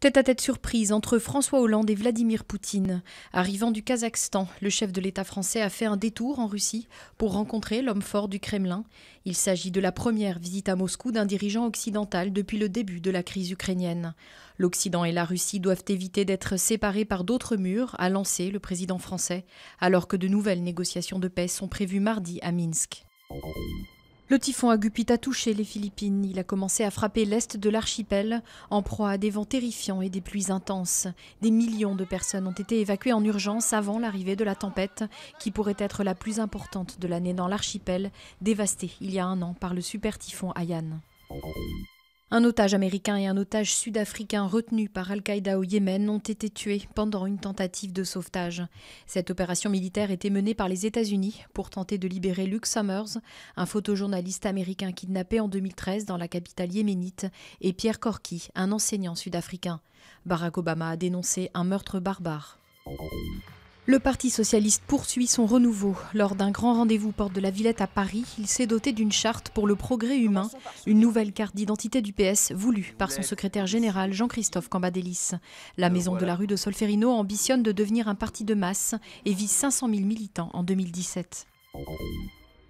Tête-à-tête surprise entre François Hollande et Vladimir Poutine. Arrivant du Kazakhstan, le chef de l'État français a fait un détour en Russie pour rencontrer l'homme fort du Kremlin. Il s'agit de la première visite à Moscou d'un dirigeant occidental depuis le début de la crise ukrainienne. L'Occident et la Russie doivent éviter d'être séparés par d'autres murs, a lancé le président français, alors que de nouvelles négociations de paix sont prévues mardi à Minsk. Le typhon Agupit a touché les Philippines. Il a commencé à frapper l'est de l'archipel, en proie à des vents terrifiants et des pluies intenses. Des millions de personnes ont été évacuées en urgence avant l'arrivée de la tempête, qui pourrait être la plus importante de l'année dans l'archipel, dévasté il y a un an par le super typhon Ayan. Un otage américain et un otage sud-africain retenus par Al-Qaïda au Yémen ont été tués pendant une tentative de sauvetage. Cette opération militaire était menée par les États-Unis pour tenter de libérer Luke Summers, un photojournaliste américain kidnappé en 2013 dans la capitale yéménite, et Pierre Corky, un enseignant sud-africain. Barack Obama a dénoncé un meurtre barbare. Le Parti socialiste poursuit son renouveau. Lors d'un grand rendez-vous porte de la Villette à Paris, il s'est doté d'une charte pour le progrès humain, une nouvelle carte d'identité du PS voulue par son secrétaire général Jean-Christophe Cambadélis. La maison de la rue de Solferino ambitionne de devenir un parti de masse et vise 500 000 militants en 2017.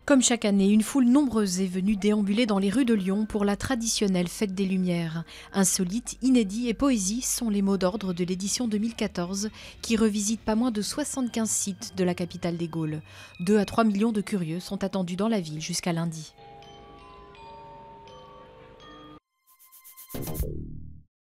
Comme chaque année, une foule nombreuse est venue déambuler dans les rues de Lyon pour la traditionnelle fête des Lumières. Insolite, inédit et poésie sont les mots d'ordre de l'édition 2014 qui revisite pas moins de 75 sites de la capitale des Gaules. 2 à 3 millions de curieux sont attendus dans la ville jusqu'à lundi.